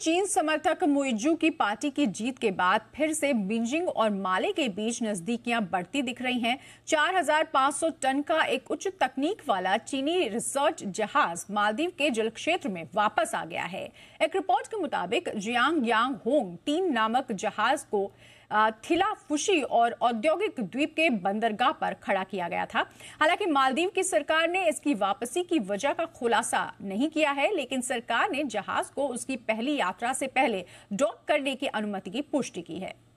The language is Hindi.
चीन समर्थक मुइजू की पार्टी की जीत के बाद फिर से बीजिंग और माले के बीच नजदीकियां बढ़ती दिख रही हैं 4,500 टन का एक उच्च तकनीक वाला चीनी रिसर्च जहाज मालदीव के जल क्षेत्र में वापस आ गया है एक रिपोर्ट के मुताबिक जियांग यांग होंग तीन नामक जहाज को थिलाफुशी और औद्योगिक द्वीप के बंदरगाह पर खड़ा किया गया था हालांकि मालदीव की सरकार ने इसकी वापसी की वजह का खुलासा नहीं किया है लेकिन सरकार ने जहाज को उसकी पहली यात्रा से पहले डॉक करने की अनुमति की पुष्टि की है